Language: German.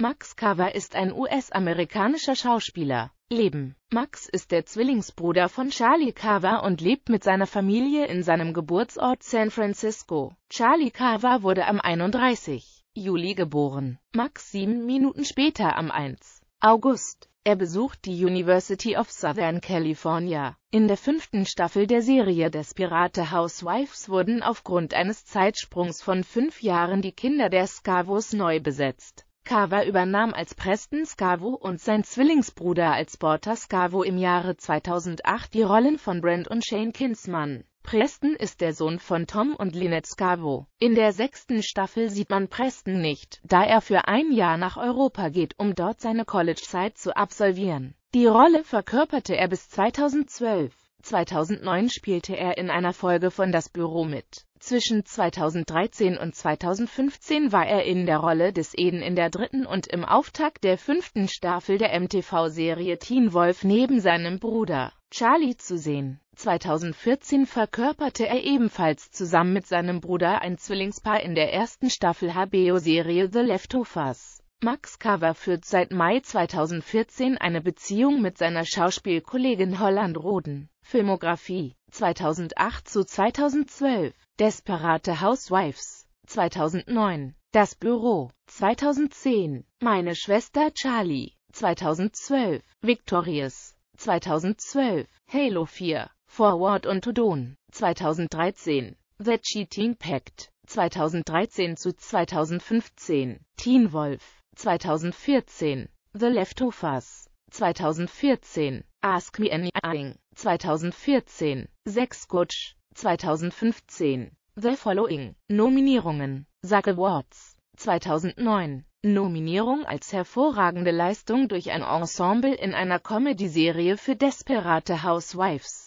Max Carver ist ein US-amerikanischer Schauspieler. Leben Max ist der Zwillingsbruder von Charlie Carver und lebt mit seiner Familie in seinem Geburtsort San Francisco. Charlie Carver wurde am 31. Juli geboren. Max sieben Minuten später am 1. August. Er besucht die University of Southern California. In der fünften Staffel der Serie Desperate Housewives wurden aufgrund eines Zeitsprungs von fünf Jahren die Kinder der Scavos neu besetzt. Carver übernahm als Preston Scavo und sein Zwillingsbruder als Porter Scavo im Jahre 2008 die Rollen von Brent und Shane Kinsman. Preston ist der Sohn von Tom und Lynette Scavo. In der sechsten Staffel sieht man Preston nicht, da er für ein Jahr nach Europa geht, um dort seine Collegezeit zu absolvieren. Die Rolle verkörperte er bis 2012. 2009 spielte er in einer Folge von Das Büro mit. Zwischen 2013 und 2015 war er in der Rolle des Eden in der dritten und im Auftakt der fünften Staffel der MTV-Serie Teen Wolf neben seinem Bruder Charlie zu sehen. 2014 verkörperte er ebenfalls zusammen mit seinem Bruder ein Zwillingspaar in der ersten Staffel HBO-Serie The Leftovers. Max Cover führt seit Mai 2014 eine Beziehung mit seiner Schauspielkollegin Holland Roden. Filmografie 2008 zu 2012 Desperate Housewives 2009, Das Büro 2010, Meine Schwester Charlie 2012, Victorious 2012, Halo 4, Forward und Tudon 2013, The Cheating Pact 2013 zu 2015, Teen Wolf 2014, The Leftovers 2014, Ask Me Anything 2014, Sex Gutsch, 2015. The Following. Nominierungen. SAG Awards. 2009. Nominierung als hervorragende Leistung durch ein Ensemble in einer Comedy-Serie für Desperate Housewives.